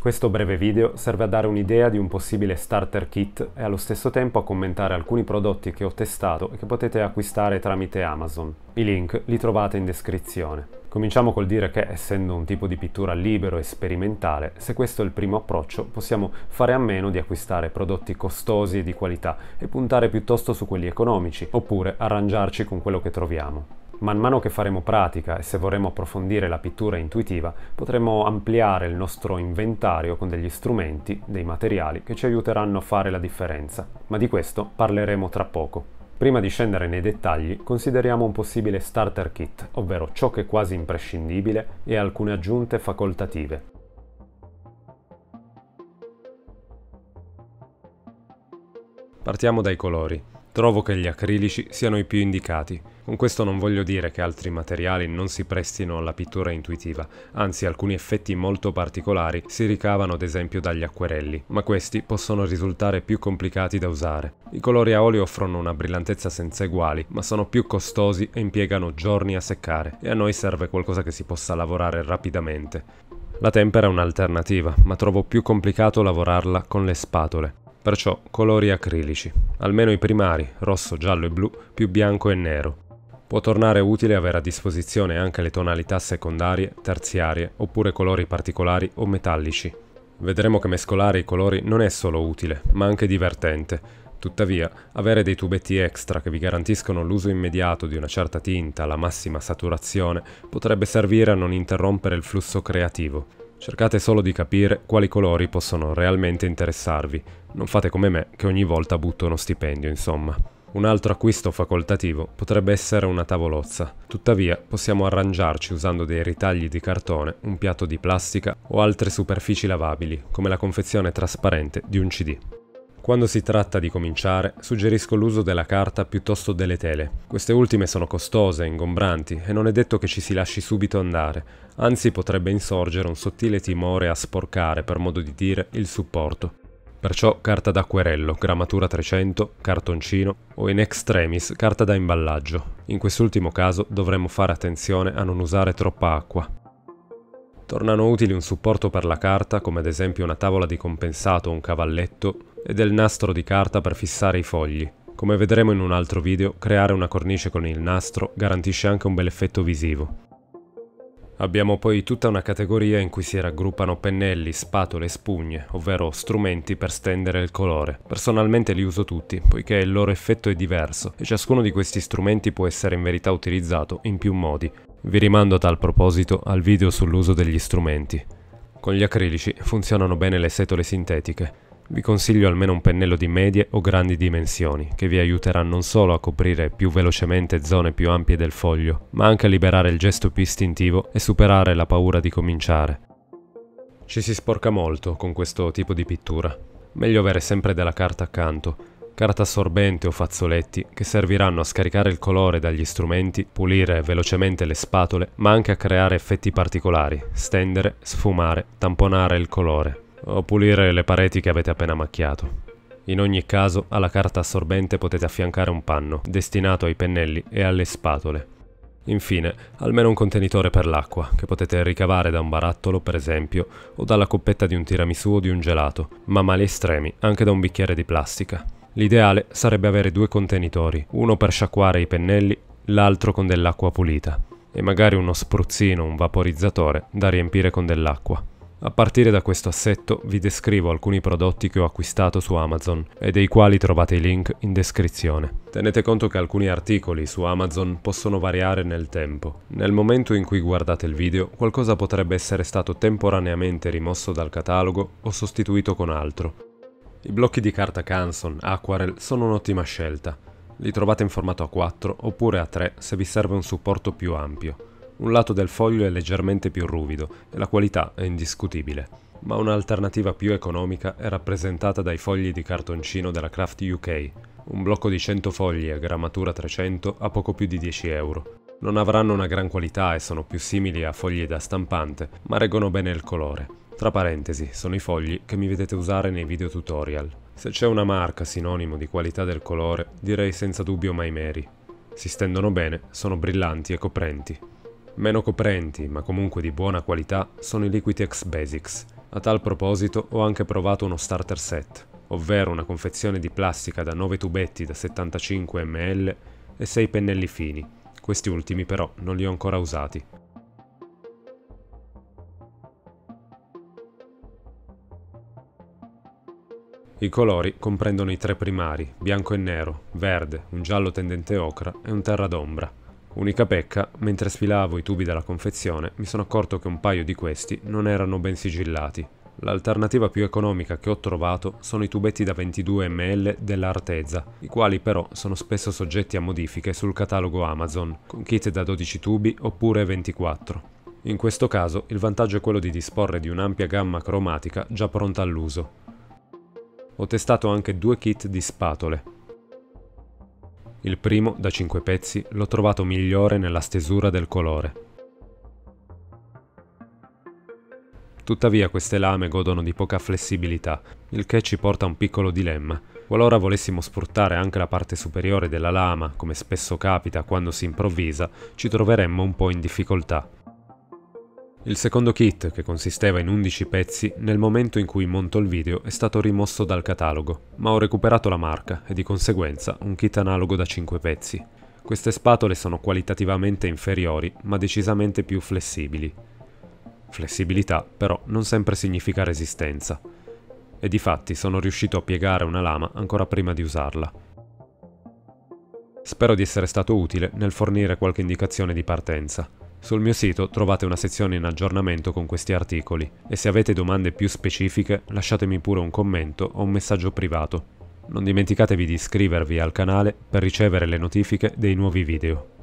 Questo breve video serve a dare un'idea di un possibile starter kit e allo stesso tempo a commentare alcuni prodotti che ho testato e che potete acquistare tramite Amazon. I link li trovate in descrizione. Cominciamo col dire che, essendo un tipo di pittura libero e sperimentale, se questo è il primo approccio, possiamo fare a meno di acquistare prodotti costosi e di qualità e puntare piuttosto su quelli economici, oppure arrangiarci con quello che troviamo. Man mano che faremo pratica e se vorremo approfondire la pittura intuitiva, potremo ampliare il nostro inventario con degli strumenti, dei materiali che ci aiuteranno a fare la differenza, ma di questo parleremo tra poco. Prima di scendere nei dettagli, consideriamo un possibile starter kit, ovvero ciò che è quasi imprescindibile e alcune aggiunte facoltative. Partiamo dai colori. Trovo che gli acrilici siano i più indicati. Con questo non voglio dire che altri materiali non si prestino alla pittura intuitiva, anzi alcuni effetti molto particolari si ricavano ad esempio dagli acquerelli, ma questi possono risultare più complicati da usare. I colori a olio offrono una brillantezza senza eguali, ma sono più costosi e impiegano giorni a seccare, e a noi serve qualcosa che si possa lavorare rapidamente. La tempera è un'alternativa, ma trovo più complicato lavorarla con le spatole perciò colori acrilici, almeno i primari, rosso, giallo e blu, più bianco e nero. Può tornare utile avere a disposizione anche le tonalità secondarie, terziarie, oppure colori particolari o metallici. Vedremo che mescolare i colori non è solo utile, ma anche divertente. Tuttavia, avere dei tubetti extra che vi garantiscono l'uso immediato di una certa tinta alla massima saturazione potrebbe servire a non interrompere il flusso creativo. Cercate solo di capire quali colori possono realmente interessarvi, non fate come me che ogni volta butto uno stipendio insomma. Un altro acquisto facoltativo potrebbe essere una tavolozza, tuttavia possiamo arrangiarci usando dei ritagli di cartone, un piatto di plastica o altre superfici lavabili, come la confezione trasparente di un CD. Quando si tratta di cominciare, suggerisco l'uso della carta piuttosto delle tele. Queste ultime sono costose, ingombranti e non è detto che ci si lasci subito andare, anzi potrebbe insorgere un sottile timore a sporcare, per modo di dire, il supporto. Perciò carta d'acquerello, grammatura 300, cartoncino o in extremis carta da imballaggio. In quest'ultimo caso dovremmo fare attenzione a non usare troppa acqua. Tornano utili un supporto per la carta, come ad esempio una tavola di compensato o un cavalletto, e del nastro di carta per fissare i fogli. Come vedremo in un altro video, creare una cornice con il nastro garantisce anche un bel effetto visivo. Abbiamo poi tutta una categoria in cui si raggruppano pennelli, spatole e spugne, ovvero strumenti per stendere il colore. Personalmente li uso tutti, poiché il loro effetto è diverso e ciascuno di questi strumenti può essere in verità utilizzato in più modi. Vi rimando a tal proposito al video sull'uso degli strumenti. Con gli acrilici funzionano bene le setole sintetiche, vi consiglio almeno un pennello di medie o grandi dimensioni, che vi aiuterà non solo a coprire più velocemente zone più ampie del foglio, ma anche a liberare il gesto più istintivo e superare la paura di cominciare. Ci si sporca molto con questo tipo di pittura. Meglio avere sempre della carta accanto, carta assorbente o fazzoletti che serviranno a scaricare il colore dagli strumenti, pulire velocemente le spatole, ma anche a creare effetti particolari, stendere, sfumare, tamponare il colore o pulire le pareti che avete appena macchiato. In ogni caso, alla carta assorbente potete affiancare un panno, destinato ai pennelli e alle spatole. Infine, almeno un contenitore per l'acqua, che potete ricavare da un barattolo, per esempio, o dalla coppetta di un tiramisù o di un gelato, ma mali estremi anche da un bicchiere di plastica. L'ideale sarebbe avere due contenitori, uno per sciacquare i pennelli, l'altro con dell'acqua pulita, e magari uno spruzzino, un vaporizzatore, da riempire con dell'acqua. A partire da questo assetto vi descrivo alcuni prodotti che ho acquistato su Amazon e dei quali trovate i link in descrizione. Tenete conto che alcuni articoli su Amazon possono variare nel tempo. Nel momento in cui guardate il video qualcosa potrebbe essere stato temporaneamente rimosso dal catalogo o sostituito con altro. I blocchi di carta Canson Aquarel sono un'ottima scelta. Li trovate in formato A4 oppure A3 se vi serve un supporto più ampio. Un lato del foglio è leggermente più ruvido e la qualità è indiscutibile, ma un'alternativa più economica è rappresentata dai fogli di cartoncino della Craft UK. Un blocco di 100 fogli a grammatura 300 a poco più di 10 euro. Non avranno una gran qualità e sono più simili a fogli da stampante, ma reggono bene il colore. Tra parentesi, sono i fogli che mi vedete usare nei video tutorial. Se c'è una marca sinonimo di qualità del colore, direi senza dubbio Maimeri. Si stendono bene, sono brillanti e coprenti. Meno coprenti, ma comunque di buona qualità, sono i Liquitex Basics. A tal proposito ho anche provato uno starter set, ovvero una confezione di plastica da 9 tubetti da 75 ml e 6 pennelli fini. Questi ultimi però non li ho ancora usati. I colori comprendono i tre primari, bianco e nero, verde, un giallo tendente ocra e un terra d'ombra. Unica pecca, mentre sfilavo i tubi della confezione, mi sono accorto che un paio di questi non erano ben sigillati. L'alternativa più economica che ho trovato sono i tubetti da 22 ml della Arteza, i quali però sono spesso soggetti a modifiche sul catalogo Amazon, con kit da 12 tubi oppure 24. In questo caso il vantaggio è quello di disporre di un'ampia gamma cromatica già pronta all'uso. Ho testato anche due kit di spatole, il primo, da 5 pezzi, l'ho trovato migliore nella stesura del colore. Tuttavia queste lame godono di poca flessibilità, il che ci porta a un piccolo dilemma. Qualora volessimo sfruttare anche la parte superiore della lama, come spesso capita quando si improvvisa, ci troveremmo un po' in difficoltà. Il secondo kit, che consisteva in 11 pezzi, nel momento in cui monto il video è stato rimosso dal catalogo, ma ho recuperato la marca e di conseguenza un kit analogo da 5 pezzi. Queste spatole sono qualitativamente inferiori, ma decisamente più flessibili. Flessibilità, però, non sempre significa resistenza. E di fatti sono riuscito a piegare una lama ancora prima di usarla. Spero di essere stato utile nel fornire qualche indicazione di partenza. Sul mio sito trovate una sezione in aggiornamento con questi articoli e se avete domande più specifiche lasciatemi pure un commento o un messaggio privato. Non dimenticatevi di iscrivervi al canale per ricevere le notifiche dei nuovi video.